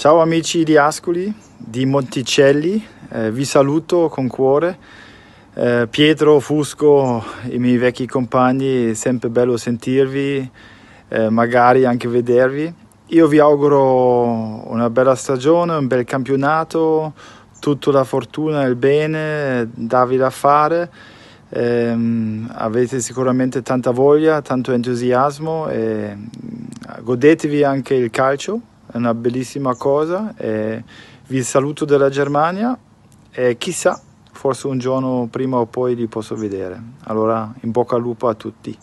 Ciao amici di Ascoli, di Monticelli, eh, vi saluto con cuore. Eh, Pietro, Fusco, i miei vecchi compagni, è sempre bello sentirvi, eh, magari anche vedervi. Io vi auguro una bella stagione, un bel campionato, tutta la fortuna, e il bene, davi da fare. Ehm, avete sicuramente tanta voglia, tanto entusiasmo e mm, godetevi anche il calcio è una bellissima cosa. E vi saluto dalla Germania e chissà, forse un giorno prima o poi li posso vedere. Allora, in bocca al lupo a tutti.